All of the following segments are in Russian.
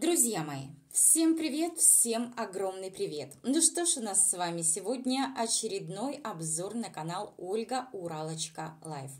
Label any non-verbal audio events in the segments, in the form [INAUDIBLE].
Друзья мои, Всем привет, всем огромный привет! Ну что ж, у нас с вами сегодня очередной обзор на канал Ольга Уралочка Лайф.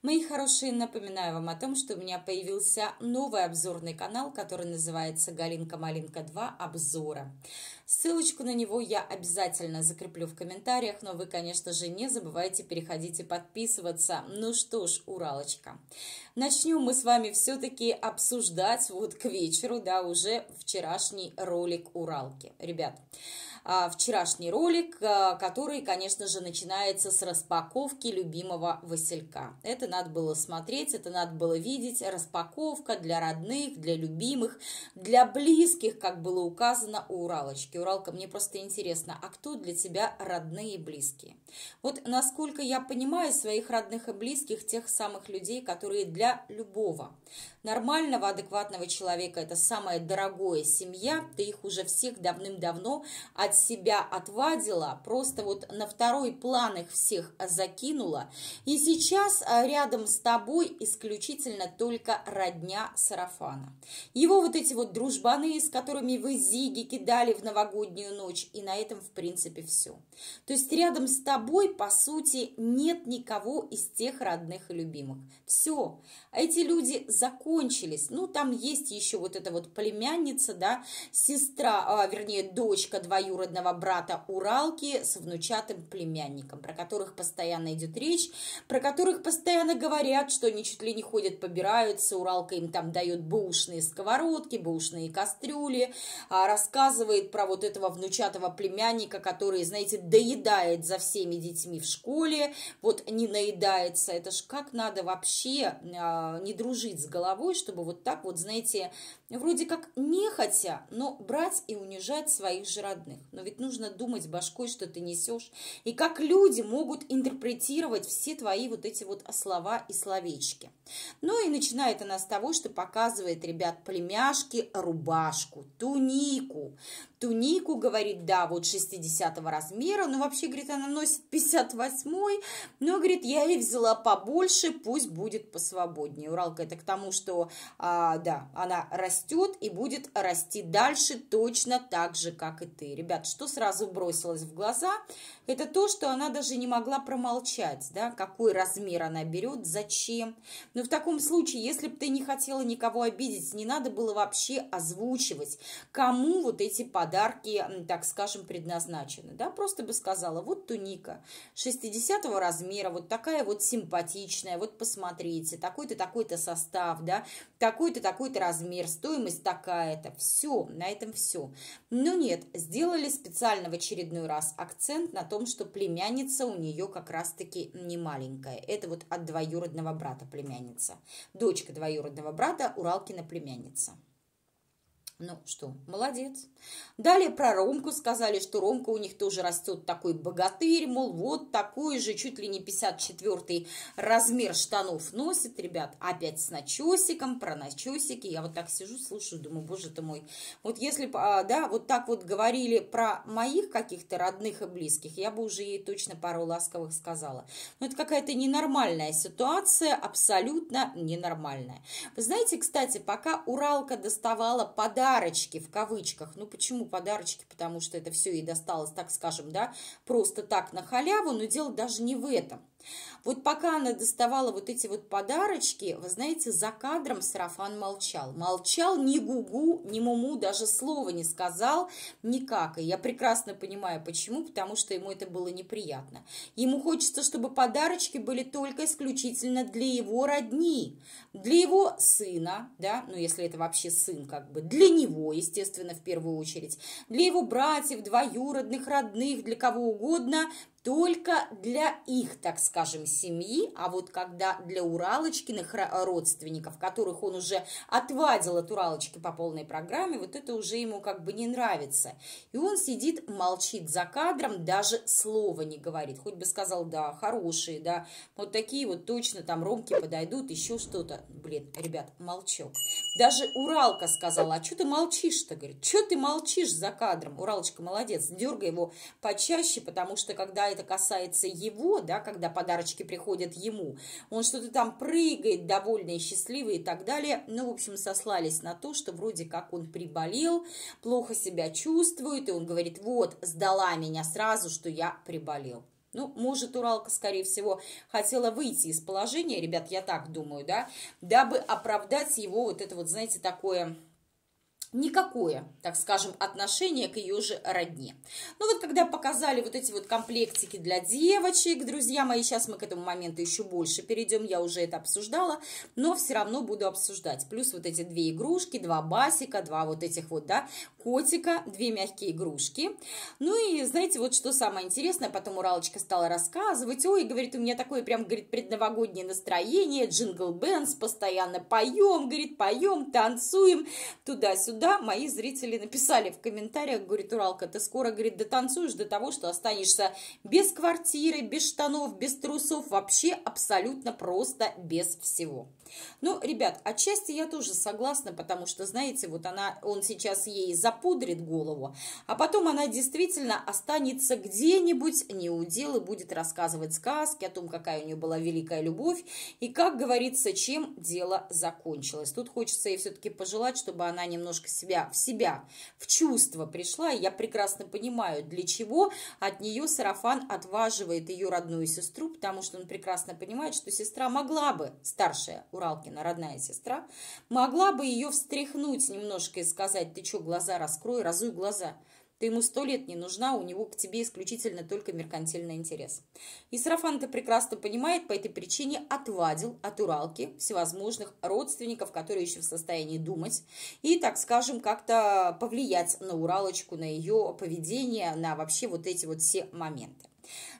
Мои хорошие, напоминаю вам о том, что у меня появился новый обзорный канал, который называется Галинка Малинка 2 обзора. Ссылочку на него я обязательно закреплю в комментариях, но вы, конечно же, не забывайте переходить и подписываться. Ну что ж, Уралочка, начнем мы с вами все-таки обсуждать вот к вечеру, да, уже вчерашний а, вчерашний ролик Уралки. Ребят, вчерашний ролик, который, конечно же, начинается с распаковки любимого Василька. Это надо было смотреть, это надо было видеть. Распаковка для родных, для любимых, для близких, как было указано у Уралочки. Уралка, мне просто интересно, а кто для тебя родные и близкие? Вот насколько я понимаю своих родных и близких, тех самых людей, которые для любого нормального, адекватного человека это самая дорогое семья, ты их уже всех давным-давно от себя отвадила, просто вот на второй план их всех закинула, и сейчас а, рядом с тобой исключительно только родня сарафана. Его вот эти вот дружбаны, с которыми вы зиги кидали в новогоднюю ночь, и на этом в принципе все. То есть рядом с тобой, по сути, нет никого из тех родных и любимых. Все, эти люди законы закончились. Ну, там есть еще вот эта вот племянница, да, сестра, а, вернее, дочка двоюродного брата Уралки с внучатым племянником, про которых постоянно идет речь, про которых постоянно говорят, что они чуть ли не ходят, побираются, Уралка им там дает бушные сковородки, бушные кастрюли, а, рассказывает про вот этого внучатого племянника, который, знаете, доедает за всеми детьми в школе, вот не наедается, это ж как надо вообще а, не дружить с головой, головой, чтобы вот так вот, знаете, вроде как нехотя, но брать и унижать своих же родных. Но ведь нужно думать башкой, что ты несешь, и как люди могут интерпретировать все твои вот эти вот слова и словечки. Ну и начинает она с того, что показывает, ребят, племяшки рубашку, тунику. Тунику, говорит, да, вот 60 размера, но вообще, говорит, она носит 58 но, говорит, я ей взяла побольше, пусть будет посвободнее. Уралка это к тому, что, а, да, она растет растет и будет расти дальше точно так же, как и ты. Ребят, что сразу бросилось в глаза, это то, что она даже не могла промолчать, да, какой размер она берет, зачем. Но в таком случае, если бы ты не хотела никого обидеть, не надо было вообще озвучивать, кому вот эти подарки, так скажем, предназначены, да, просто бы сказала, вот туника 60 размера, вот такая вот симпатичная, вот посмотрите, такой-то, такой-то состав, да, такой-то, такой-то размер, стоимость такая-то, все, на этом все. Но нет, сделали специально в очередной раз акцент на том, что племянница у нее как раз-таки не маленькая. Это вот от двоюродного брата племянница. Дочка двоюродного брата, Уралкина племянница. Ну что, молодец. Далее про Ромку сказали, что Ромка у них тоже растет такой богатырь, мол, вот такой же, чуть ли не 54 размер штанов носит, ребят, опять с начесиком, про начесики. Я вот так сижу, слушаю, думаю, боже ты мой. Вот если бы, а, да, вот так вот говорили про моих каких-то родных и близких, я бы уже ей точно пару ласковых сказала. Но это какая-то ненормальная ситуация, абсолютно ненормальная. Вы знаете, кстати, пока Уралка доставала подарок, подарочки в кавычках. Ну почему подарочки? Потому что это все и досталось, так скажем, да, просто так на халяву, но дело даже не в этом. Вот пока она доставала вот эти вот подарочки, вы знаете, за кадром сарафан молчал. Молчал ни гугу, ни муму, даже слова не сказал никак. И я прекрасно понимаю, почему, потому что ему это было неприятно. Ему хочется, чтобы подарочки были только исключительно для его родни, для его сына, да, ну если это вообще сын, как бы, для него, естественно, в первую очередь, для его братьев, двоюродных, родных, для кого угодно, только для их, так скажем, семьи, а вот когда для Уралочкиных родственников, которых он уже отвадил от Уралочки по полной программе, вот это уже ему как бы не нравится. И он сидит, молчит за кадром, даже слова не говорит. Хоть бы сказал, да, хорошие, да, вот такие вот точно там ромки подойдут, еще что-то. Блин, ребят, молчок. Даже Уралка сказала, а что ты молчишь-то, говорит, что ты молчишь за кадром? Уралочка молодец, дергай его почаще, потому что когда это касается его, да, когда подарочки приходят ему, он что-то там прыгает, довольный, счастливый и так далее. Ну, в общем, сослались на то, что вроде как он приболел, плохо себя чувствует, и он говорит, вот, сдала меня сразу, что я приболел. Ну, может, Уралка, скорее всего, хотела выйти из положения, ребят, я так думаю, да, дабы оправдать его вот это вот, знаете, такое никакое, так скажем, отношение к ее же родне. Ну вот когда показали вот эти вот комплектики для девочек, друзья мои, сейчас мы к этому моменту еще больше перейдем, я уже это обсуждала, но все равно буду обсуждать. Плюс вот эти две игрушки, два басика, два вот этих вот, да, котика, две мягкие игрушки. Ну и знаете, вот что самое интересное, потом Уралочка стала рассказывать, ой, говорит, у меня такое прям, говорит, предновогоднее настроение, джингл-бенс, постоянно поем, говорит, поем, танцуем, туда-сюда, куда мои зрители написали в комментариях, говорит, Уралка, ты скоро, говорит, дотанцуешь до того, что останешься без квартиры, без штанов, без трусов, вообще абсолютно просто без всего. Ну, ребят, отчасти я тоже согласна, потому что, знаете, вот она, он сейчас ей запудрит голову, а потом она действительно останется где-нибудь не у дел и будет рассказывать сказки о том, какая у нее была великая любовь и, как говорится, чем дело закончилось. Тут хочется ей все-таки пожелать, чтобы она немножко в себя, в себя, в чувство пришла, и я прекрасно понимаю, для чего от нее сарафан отваживает ее родную сестру, потому что он прекрасно понимает, что сестра могла бы, старшая Уралкина, родная сестра, могла бы ее встряхнуть немножко и сказать, ты что, глаза раскрой, разуй глаза – ты ему сто лет не нужна, у него к тебе исключительно только меркантильный интерес. И Сарафан это прекрасно понимает, по этой причине отвадил от Уралки всевозможных родственников, которые еще в состоянии думать, и, так скажем, как-то повлиять на Уралочку, на ее поведение, на вообще вот эти вот все моменты.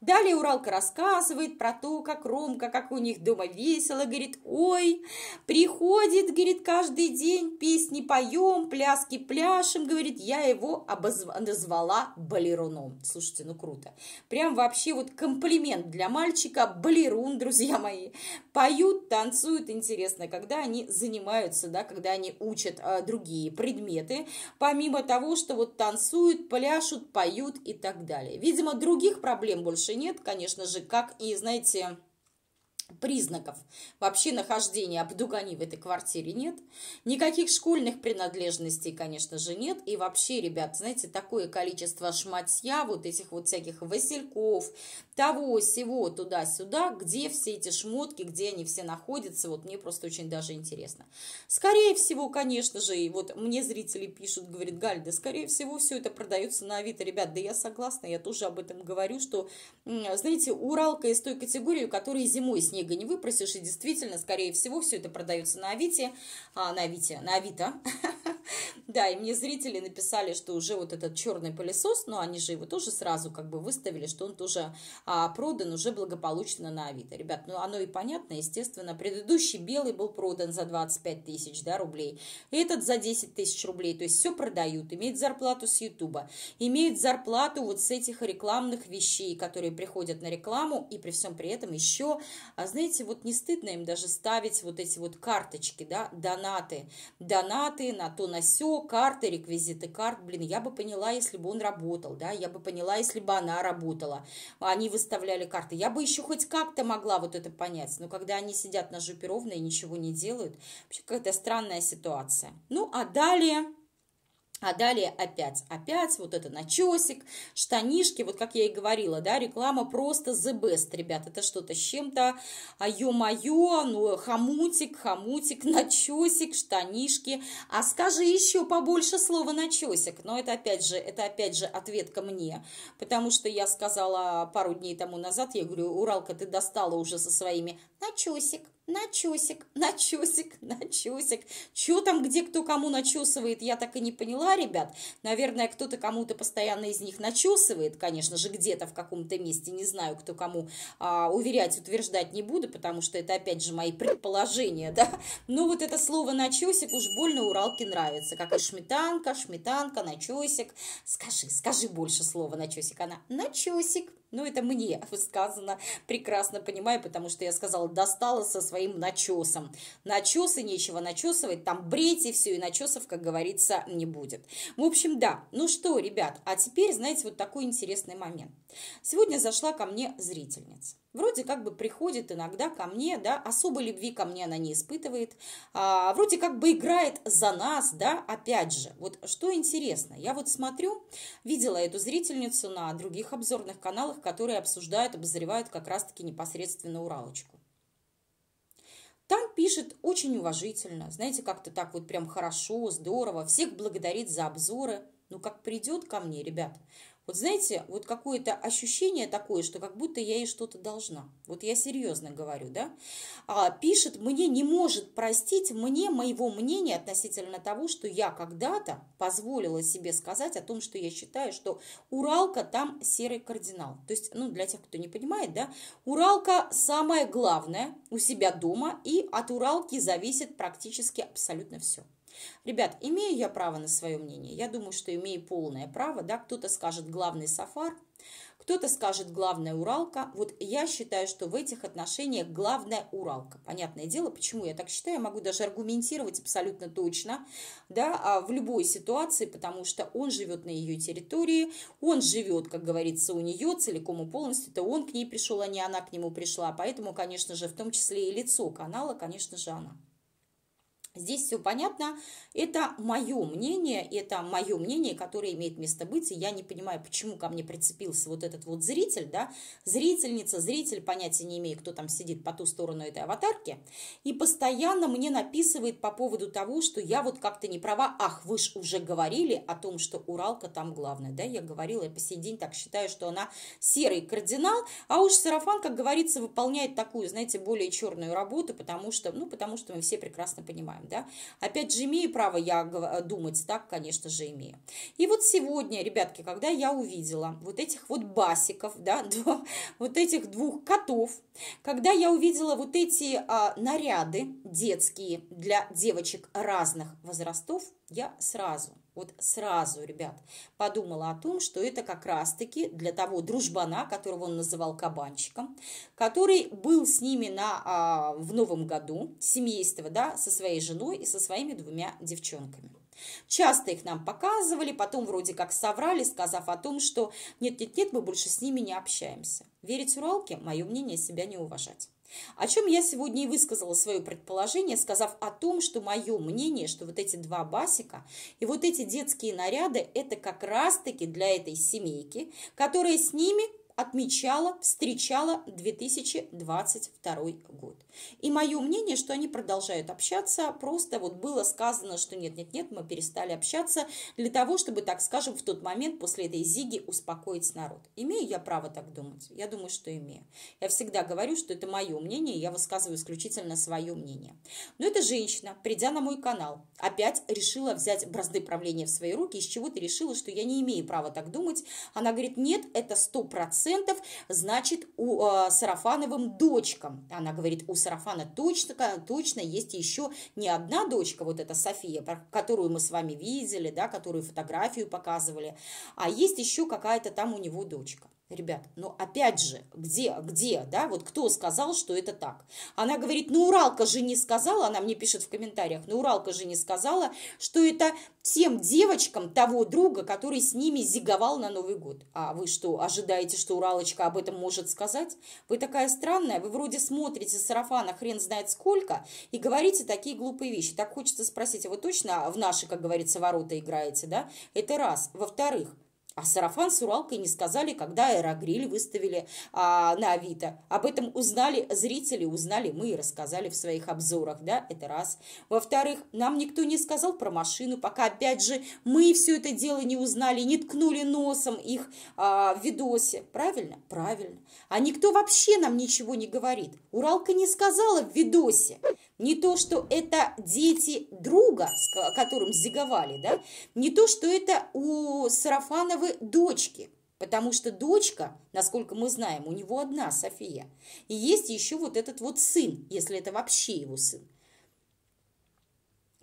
Далее Уралка рассказывает про то, как Ромка, как у них дома весело, говорит, ой, приходит, говорит, каждый день, песни поем, пляски пляшем, говорит, я его обозв... назвала балеруном. Слушайте, ну круто. Прям вообще вот комплимент для мальчика, балерун, друзья мои. Поют, танцуют, интересно, когда они занимаются, да, когда они учат э, другие предметы, помимо того, что вот танцуют, пляшут, поют и так далее. Видимо, других проблем проблем больше нет, конечно же, как и, знаете, признаков вообще нахождения Абдугани в этой квартире нет. Никаких школьных принадлежностей, конечно же, нет. И вообще, ребят, знаете, такое количество шматья, вот этих вот всяких васильков, того, сего, туда-сюда, где все эти шмотки, где они все находятся, вот мне просто очень даже интересно. Скорее всего, конечно же, и вот мне зрители пишут, говорит, Галь, да скорее всего все это продается на Авито. Ребят, да я согласна, я тоже об этом говорю, что, знаете, Уралка из той категории, у которой зимой снег книга не выпросишь, и действительно, скорее всего, все это продается на Авите, а, на Авите, на Авито. [LAUGHS] Да, и мне зрители написали, что уже вот этот черный пылесос, но они же его тоже сразу как бы выставили, что он тоже а, продан уже благополучно на Авито. Ребят, ну оно и понятно, естественно. Предыдущий белый был продан за 25 тысяч да, рублей, и этот за 10 тысяч рублей. То есть все продают, имеет зарплату с Ютуба, имеет зарплату вот с этих рекламных вещей, которые приходят на рекламу, и при всем при этом еще а знаете, вот не стыдно им даже ставить вот эти вот карточки, да, донаты. Донаты на то, на сё, карты, реквизиты карт. Блин, я бы поняла, если бы он работал, да, я бы поняла, если бы она работала. Они выставляли карты. Я бы еще хоть как-то могла вот это понять. Но когда они сидят на жопе ровно и ничего не делают, вообще какая-то странная ситуация. Ну, а далее а далее опять, опять вот это начесик, штанишки, вот как я и говорила, да, реклама просто the best, ребят, это что-то с чем-то, а ё-моё, ну, хомутик, хомутик, [LAUGHS] начесик, штанишки, а скажи еще побольше слова начесик, но это опять же, это опять же ответка мне, потому что я сказала пару дней тому назад, я говорю, Уралка, ты достала уже со своими начесик, Начусик, начусик, начусик. Чё там, где кто кому начусывает, я так и не поняла, ребят. Наверное, кто-то кому-то постоянно из них начусывает, конечно же, где-то в каком-то месте, не знаю, кто кому а, уверять, утверждать не буду, потому что это, опять же, мои предположения, да. Но вот это слово начусик уж больно Уралке нравится, как и шметанка, шметанка, начусик. Скажи, скажи больше слова начусик, она начусик. Ну, это мне [LAUGHS] сказано, прекрасно понимаю, потому что я сказала, достала со своим начесом. Начесы нечего начесывать, там бреть и все, и начесов, как говорится, не будет. В общем, да. Ну что, ребят, а теперь, знаете, вот такой интересный момент. Сегодня зашла ко мне зрительница. Вроде как бы приходит иногда ко мне, да, особой любви ко мне она не испытывает, а, вроде как бы играет за нас, да, опять же. Вот что интересно, я вот смотрю, видела эту зрительницу на других обзорных каналах, которые обсуждают, обозревают как раз-таки непосредственно Уралочку. Там пишет очень уважительно, знаете, как-то так вот прям хорошо, здорово, всех благодарит за обзоры. Ну, как придет ко мне, ребят, вот знаете, вот какое-то ощущение такое, что как будто я ей что-то должна. Вот я серьезно говорю, да. А, пишет, мне не может простить мне моего мнения относительно того, что я когда-то позволила себе сказать о том, что я считаю, что Уралка там серый кардинал. То есть, ну, для тех, кто не понимает, да, Уралка самое главное у себя дома, и от Уралки зависит практически абсолютно все. Ребят, имею я право на свое мнение? Я думаю, что имею полное право, да, кто-то скажет главный сафар, кто-то скажет главная Уралка. Вот я считаю, что в этих отношениях главная Уралка. Понятное дело, почему я так считаю, я могу даже аргументировать абсолютно точно, да, а, в любой ситуации, потому что он живет на ее территории, он живет, как говорится, у нее целиком и полностью, это он к ней пришел, а не она к нему пришла, поэтому, конечно же, в том числе и лицо канала, конечно же, она. Здесь все понятно. Это мое мнение, это мое мнение, которое имеет место быть. И я не понимаю, почему ко мне прицепился вот этот вот зритель, да, зрительница, зритель, понятия не имею, кто там сидит по ту сторону этой аватарки. И постоянно мне написывает по поводу того, что я вот как-то не права. Ах, вы ж уже говорили о том, что Уралка там главная, да, я говорила, я по сей день так считаю, что она серый кардинал, а уж сарафан, как говорится, выполняет такую, знаете, более черную работу, потому что, ну, потому что мы все прекрасно понимаем вариант, да. Опять же, имею право я э, думать так, конечно же, имею. И вот сегодня, ребятки, когда я увидела вот этих вот басиков, да, [LAUGHS] вот этих двух котов, когда я увидела вот эти а, наряды детские для девочек разных возрастов, я сразу вот сразу, ребят, подумала о том, что это как раз-таки для того дружбана, которого он называл кабанчиком, который был с ними на, а, в Новом году, семейство, да, со своей женой и со своими двумя девчонками. Часто их нам показывали, потом вроде как соврали, сказав о том, что нет-нет-нет, мы больше с ними не общаемся. Верить уралке – мое мнение, себя не уважать. О чем я сегодня и высказала свое предположение, сказав о том, что мое мнение, что вот эти два басика и вот эти детские наряды – это как раз-таки для этой семейки, которая с ними отмечала, встречала 2022 год. И мое мнение, что они продолжают общаться, просто вот было сказано, что нет-нет-нет, мы перестали общаться для того, чтобы, так скажем, в тот момент после этой зиги успокоить народ. Имею я право так думать? Я думаю, что имею. Я всегда говорю, что это мое мнение, я высказываю исключительно свое мнение. Но эта женщина, придя на мой канал, опять решила взять бразды правления в свои руки, из чего-то решила, что я не имею права так думать. Она говорит, нет, это 100% процентов, значит, у э, Сарафановым дочкам. Она говорит, у Сарафана точно, точно есть еще не одна дочка, вот эта София, которую мы с вами видели, да, которую фотографию показывали, а есть еще какая-то там у него дочка. Ребят, но ну опять же, где, где, да, вот кто сказал, что это так? Она говорит, ну Уралка же не сказала, она мне пишет в комментариях, ну Уралка же не сказала, что это тем девочкам того друга, который с ними зиговал на Новый год. А вы что, ожидаете, что Уралочка об этом может сказать? Вы такая странная, вы вроде смотрите сарафана хрен знает сколько и говорите такие глупые вещи. Так хочется спросить, а вы точно в наши, как говорится, ворота играете, да? Это раз. Во-вторых, а сарафан с Уралкой не сказали, когда аэрогриль выставили а, на Авито. Об этом узнали зрители, узнали мы и рассказали в своих обзорах, да, это раз. Во-вторых, нам никто не сказал про машину, пока, опять же, мы все это дело не узнали, не ткнули носом их а, в видосе. Правильно? Правильно. А никто вообще нам ничего не говорит. Уралка не сказала в видосе. Не то, что это дети друга, с которым зиговали, да? Не то, что это у Сарафановой дочки, потому что дочка, насколько мы знаем, у него одна София. И есть еще вот этот вот сын, если это вообще его сын.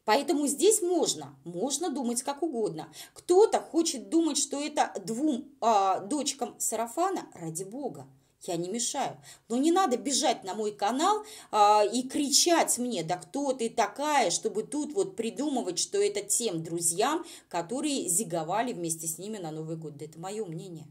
Поэтому здесь можно, можно думать как угодно. Кто-то хочет думать, что это двум э, дочкам Сарафана, ради бога. Я не мешаю. Но не надо бежать на мой канал а, и кричать мне, да кто ты такая, чтобы тут вот придумывать, что это тем друзьям, которые зиговали вместе с ними на Новый год. Да это мое мнение.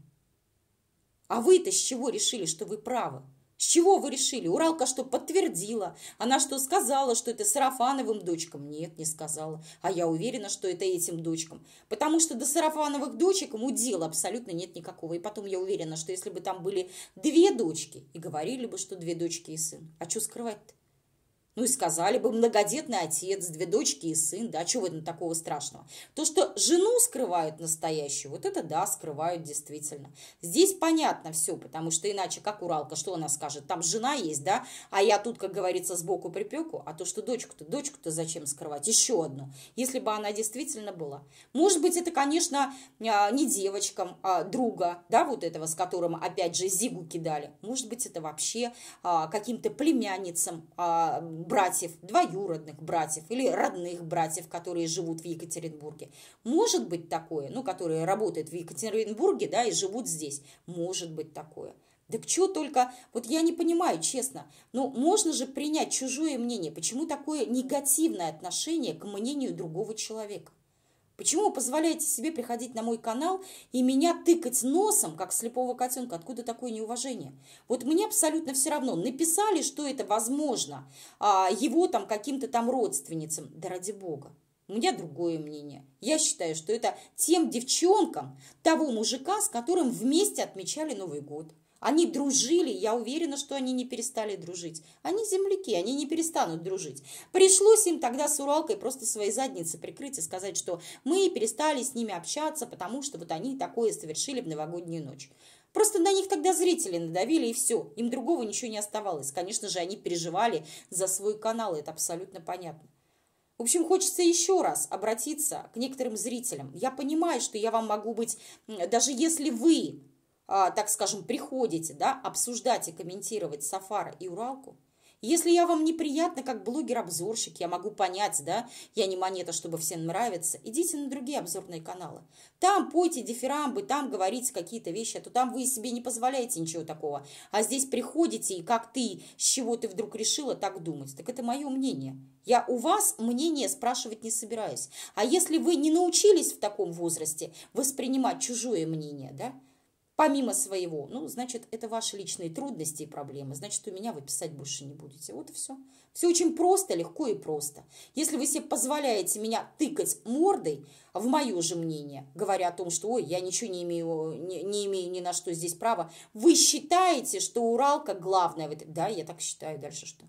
А вы-то с чего решили, что вы правы? С чего вы решили? Уралка что, подтвердила? Она что, сказала, что это Сарафановым дочкам? Нет, не сказала. А я уверена, что это этим дочкам. Потому что до Сарафановых дочек ему дела абсолютно нет никакого. И потом я уверена, что если бы там были две дочки, и говорили бы, что две дочки и сын. А что скрывать-то? Ну и сказали бы, многодетный отец, две дочки и сын, да, чего там такого страшного? То, что жену скрывают настоящую, вот это да, скрывают действительно. Здесь понятно все, потому что иначе как Уралка, что она скажет? Там жена есть, да, а я тут, как говорится, сбоку припеку, а то, что дочку-то, дочку-то зачем скрывать? Еще одну, если бы она действительно была. Может быть, это, конечно, а, не девочкам, а друга, да, вот этого, с которым, опять же, Зигу кидали. Может быть, это вообще а, каким-то племянницам, а, братьев, двоюродных братьев или родных братьев, которые живут в Екатеринбурге. Может быть такое, ну, которые работают в Екатеринбурге, да, и живут здесь. Может быть такое. Да к чему только, вот я не понимаю, честно, ну можно же принять чужое мнение, почему такое негативное отношение к мнению другого человека? Почему вы позволяете себе приходить на мой канал и меня тыкать носом, как слепого котенка? Откуда такое неуважение? Вот мне абсолютно все равно. Написали, что это возможно а, его там каким-то там родственницам. Да ради бога. У меня другое мнение. Я считаю, что это тем девчонкам того мужика, с которым вместе отмечали Новый год. Они дружили, я уверена, что они не перестали дружить. Они земляки, они не перестанут дружить. Пришлось им тогда с Уралкой просто свои задницы прикрыть и сказать, что мы перестали с ними общаться, потому что вот они такое совершили в новогоднюю ночь. Просто на них тогда зрители надавили, и все. Им другого ничего не оставалось. Конечно же, они переживали за свой канал, это абсолютно понятно. В общем, хочется еще раз обратиться к некоторым зрителям. Я понимаю, что я вам могу быть, даже если вы а, так скажем, приходите, да, обсуждать и комментировать Сафара и Уралку, если я вам неприятно как блогер-обзорщик, я могу понять, да, я не монета, чтобы всем нравиться. идите на другие обзорные каналы. Там пойте дифирамбы, там говорите какие-то вещи, а то там вы себе не позволяете ничего такого. А здесь приходите, и как ты, с чего ты вдруг решила так думать. Так это мое мнение. Я у вас мнение спрашивать не собираюсь. А если вы не научились в таком возрасте воспринимать чужое мнение, да, помимо своего. Ну, значит, это ваши личные трудности и проблемы. Значит, у меня вы писать больше не будете. Вот и все. Все очень просто, легко и просто. Если вы себе позволяете меня тыкать мордой, в мое же мнение, говоря о том, что, ой, я ничего не имею, не, не имею ни на что здесь права, вы считаете, что Уралка главная в этом? Да, я так считаю. Дальше что?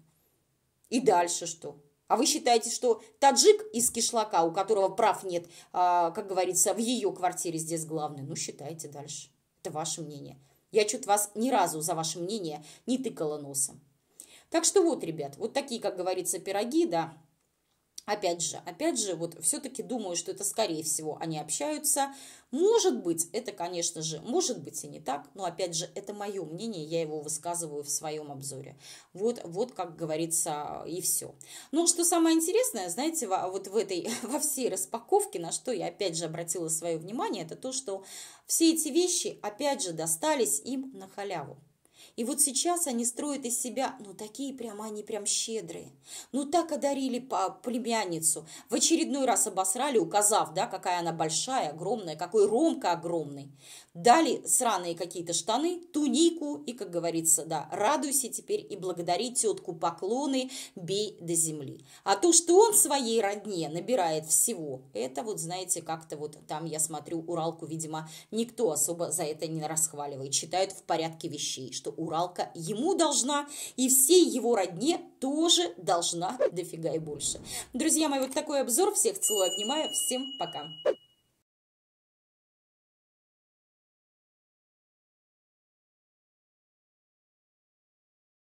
И дальше что? А вы считаете, что таджик из кишлака, у которого прав нет, а, как говорится, в ее квартире здесь главный? Ну, считайте дальше. Это ваше мнение. Я чуть вас ни разу за ваше мнение не тыкала носом. Так что вот, ребят, вот такие, как говорится, пироги, да, Опять же, опять же, вот все-таки думаю, что это скорее всего они общаются. Может быть, это, конечно же, может быть и не так, но опять же, это мое мнение, я его высказываю в своем обзоре. Вот, вот как говорится, и все. Ну, что самое интересное, знаете, вот в этой, [LAUGHS] во всей распаковке, на что я опять же обратила свое внимание, это то, что все эти вещи, опять же, достались им на халяву. И вот сейчас они строят из себя, ну такие прямо, они прям щедрые. Ну так одарили по племянницу, в очередной раз обосрали, указав, да, какая она большая, огромная, какой Ромка огромный. Дали сраные какие-то штаны, тунику и, как говорится, да, радуйся теперь и благодари тетку поклоны, бей до земли. А то, что он своей родне набирает всего, это вот, знаете, как-то вот там я смотрю, Уралку, видимо, никто особо за это не расхваливает, считают в порядке вещей, что Уралка ему должна, и всей его родне тоже должна дофига и больше. Друзья мои, вот такой обзор. Всех целую, обнимаю. Всем пока.